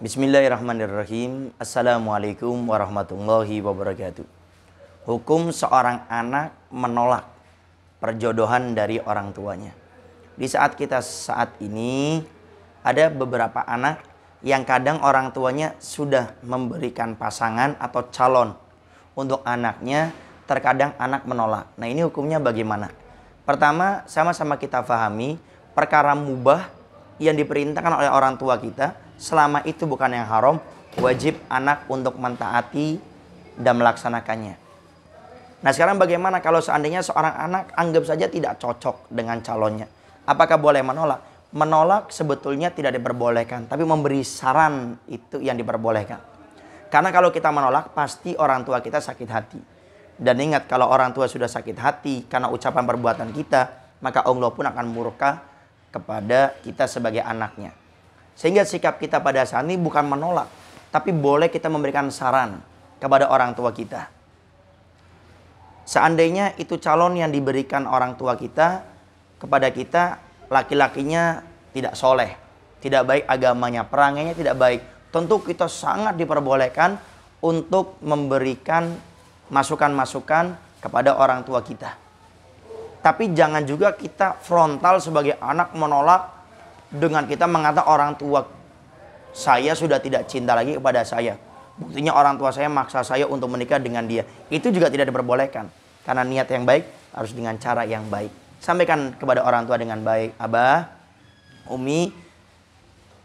Bismillahirrahmanirrahim. Assalamualaikum warahmatullahi wabarakatuh. Hukum seorang anak menolak perjodohan dari orang tuanya. Di saat kita saat ini ada beberapa anak yang kadang orang tuanya sudah memberikan pasangan atau calon untuk anaknya, terkadang anak menolak. Nah, ini hukumnya bagaimana? Pertama, sama-sama kita fahami perkara mubah yang diperintahkan oleh orang tua kita selama itu bukan yang haram wajib anak untuk mentaati dan melaksanakannya. Nah sekarang bagaimana kalau seandainya seorang anak anggap saja tidak cocok dengan calonnya? Apakah boleh menolak? Menolak sebetulnya tidak diperbolehkan, tapi memberi saran itu yang diperbolehkan. Karena kalau kita menolak pasti orang tua kita sakit hati. Dan ingat kalau orang tua sudah sakit hati karena ucapan perbuatan kita, maka Allah pun akan murka kepada kita sebagai anaknya. Sehingga sikap kita pada saat ini bukan menolak, tapi boleh kita memberikan saran kepada orang tua kita. Seandainya itu calon yang diberikan orang tua kita kepada kita, laki-lakinya tidak soleh, tidak baik agamanya, perangainya tidak baik. Tentu kita sangat diperbolehkan untuk memberikan masukan-masukan kepada orang tua kita. Tapi jangan juga kita frontal sebagai anak menolak dengan kita mengatakan orang tua saya sudah tidak cinta lagi kepada saya. Buktinya orang tua saya maksa saya untuk menikah dengan dia. Itu juga tidak diperbolehkan. Karena niat yang baik harus dengan cara yang baik. Sampaikan kepada orang tua dengan baik. Abah, Umi,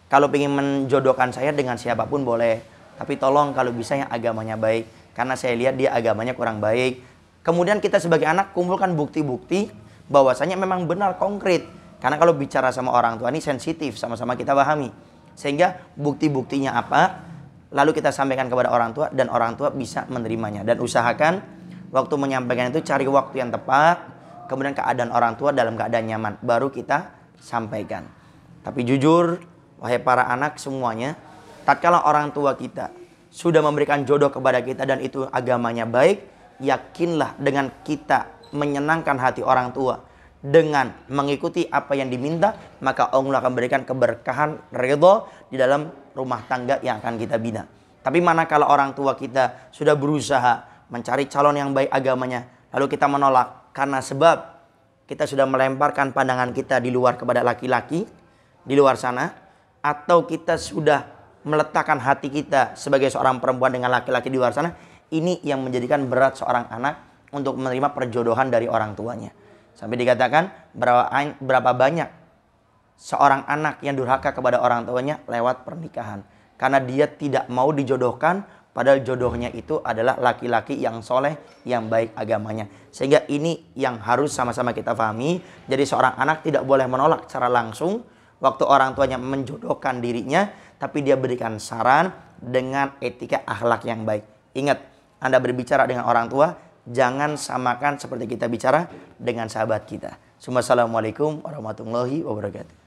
kalau ingin menjodohkan saya dengan siapapun boleh. Tapi tolong kalau bisa yang agamanya baik. Karena saya lihat dia agamanya kurang baik Kemudian kita sebagai anak kumpulkan bukti-bukti bahwasanya memang benar konkret. Karena kalau bicara sama orang tua ini sensitif, sama-sama kita pahami. Sehingga bukti-buktinya apa, lalu kita sampaikan kepada orang tua dan orang tua bisa menerimanya. Dan usahakan waktu menyampaikan itu cari waktu yang tepat, kemudian keadaan orang tua dalam keadaan nyaman, baru kita sampaikan. Tapi jujur, wahai para anak semuanya, tatkala orang tua kita sudah memberikan jodoh kepada kita dan itu agamanya baik, yakinlah dengan kita menyenangkan hati orang tua dengan mengikuti apa yang diminta maka Allah akan berikan keberkahan Ridho di dalam rumah tangga yang akan kita bina tapi mana kalau orang tua kita sudah berusaha mencari calon yang baik agamanya lalu kita menolak karena sebab kita sudah melemparkan pandangan kita di luar kepada laki-laki di luar sana atau kita sudah meletakkan hati kita sebagai seorang perempuan dengan laki-laki di luar sana ini yang menjadikan berat seorang anak untuk menerima perjodohan dari orang tuanya. Sampai dikatakan berapa, banyak seorang anak yang durhaka kepada orang tuanya lewat pernikahan. Karena dia tidak mau dijodohkan padahal jodohnya itu adalah laki-laki yang soleh, yang baik agamanya. Sehingga ini yang harus sama-sama kita pahami. Jadi seorang anak tidak boleh menolak secara langsung waktu orang tuanya menjodohkan dirinya, tapi dia berikan saran dengan etika akhlak yang baik. Ingat, anda berbicara dengan orang tua, jangan samakan seperti kita bicara dengan sahabat kita. Assalamualaikum warahmatullahi wabarakatuh.